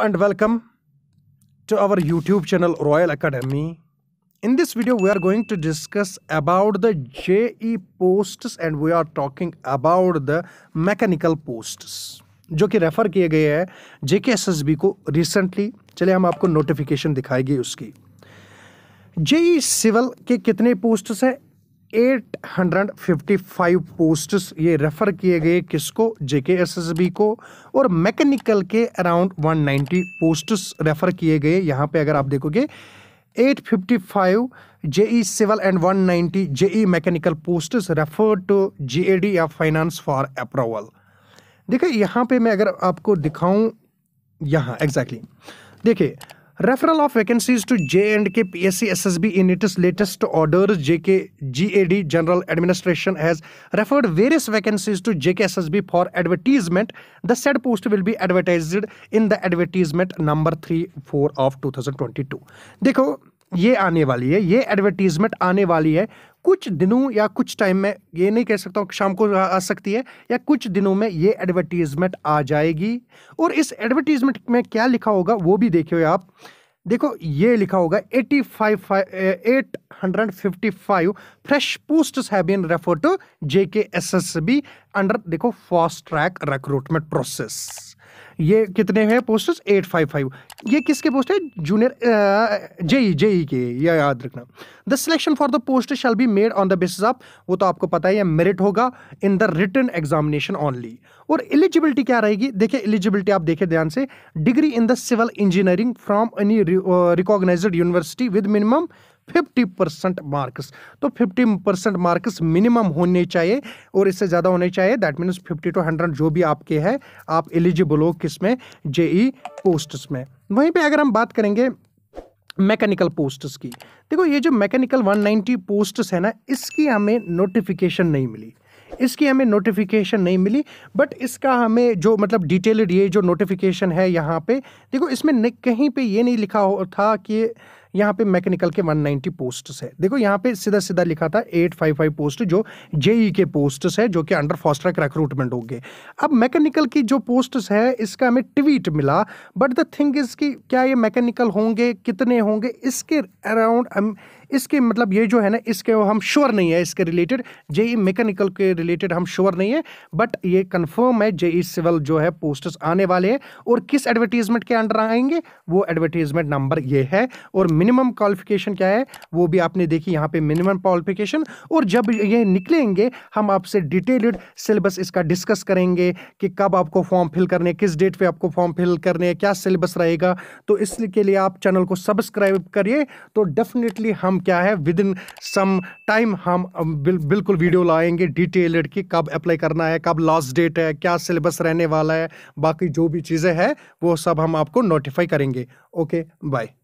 and welcome to our YouTube channel Royal Academy. In this video, we are going to discuss about the JE posts and we are talking about the mechanical posts जो कि refer किए गए हैं J K S S B को recently चले हम आपको notification दिखाएगी उसकी जेई सिविल के कितने पोस्ट्स हैं 855 पोस्ट्स ये रेफ़र किए गए किसको जेकेएसएसबी को और मैकेनिकल के अराउंड 190 पोस्ट्स रेफ़र किए गए यहाँ पे अगर आप देखोगे 855 fifty JE civil and 190 ninety JE mechanical posts refer to GAD या फाइनेंस फॉर अप्रूवल देखिए यहाँ पे मैं अगर आपको दिखाऊं यहाँ एग्जैक्टली exactly. देखिए referral of vacancies to J and K P S C S S B in its latest order J K G A D general administration has referred various vacancies to J K S S B for advertisement the said post will be advertise in the advertisement number three four of two thousand twenty two देखो ये आने वाली है ये advertisement आने वाली है कुछ दिनों या कुछ टाइम में ये नहीं कह सकता हूँ शाम को आ सकती है या कुछ दिनों में ये एडवर्टीजमेंट आ जाएगी और इस एडवर्टीजमेंट में क्या लिखा होगा वो भी देखे हुए आप देखो ये लिखा होगा eighty five eight hundred fifty five fresh post have been refer to J K S S B under देखो फास्ट ट्रैक रिक्रूटमेंट प्रोसेस ये कितने हैं पोस्टर्स एट फाइव फाइव ये किसके पोस्ट है जूनियर जेई जेई के ये याद रखना the selection for the post shall be made on the basis of वो तो आपको पता है मेरिट होगा in the written examination only और एलिजिबिलिटी क्या रहेगी देखिए एलिजिबिलिटी आप देखें ध्यान से degree in the civil engineering from any recognize university with minimum fifty percent marks तो फिफ्टी परसेंट मार्क्स मिनिमम होने चाहिए और इससे ज़्यादा होने चाहिए that means fifty to hundred जो भी आपके है आप एलिजिबल हो किस में ई पोस्ट्स e में वहीं पे अगर हम बात करेंगे मैकेनिकल पोस्ट्स की देखो ये जो मैकेनिकल 190 पोस्ट्स है ना इसकी हमें नोटिफिकेशन नहीं मिली इसकी हमें नोटिफिकेशन नहीं मिली बट इसका हमें जो मतलब डिटेल्ड ये जो नोटिफिकेशन है यहाँ पे देखो इसमें कहीं पे ये नहीं लिखा हो था कि यहाँ पे मैकेनिकल के 190 पोस्ट्स है देखो यहाँ पे सीधा सीधा लिखा था 855 पोस्ट जो जेई e के पोस्ट्स है जो कि अंडर ट्रैक रिक्रूटमेंट होंगे अब मैकेनिकल की जो पोस्ट्स है इसका हमें ट्वीट मिला बट द थिंग इज़ कि क्या ये मैकेनिकल होंगे कितने होंगे इसके अराउंड हम इसके मतलब ये जो है ना इसके हम श्योर नहीं है इसके रिलेटेड जेई e मैकेनिकल के रिलेटेड हम श्योर नहीं है बट ये कंफर्म है जेई सिविल e जो है पोस्टर्स आने वाले हैं और किस एडवर्टीजमेंट के अंडर आएंगे वो एडवर्टीजमेंट नंबर ये है और मिनिमम क्वालिफिकेशन क्या है वो भी आपने देखी यहाँ पे मिनिमम क्वालिफिकेशन और जब ये निकलेंगे हम आपसे डिटेल्ड सिलेबस इसका डिस्कस करेंगे कि कब आपको फॉर्म फिल करने किस डेट पे आपको फॉर्म फिल करने क्या सिलेबस रहेगा तो इसके लिए आप चैनल को सब्सक्राइब करिए तो डेफिनेटली हम क्या है विद इन सम टाइम हम बिल, बिल्कुल वीडियो लाएंगे डिटेल्ड कि कब अप्लाई करना है कब लास्ट डेट है क्या सिलेबस रहने वाला है बाकी जो भी चीज़ें हैं वो सब हम आपको नोटिफाई करेंगे ओके बाय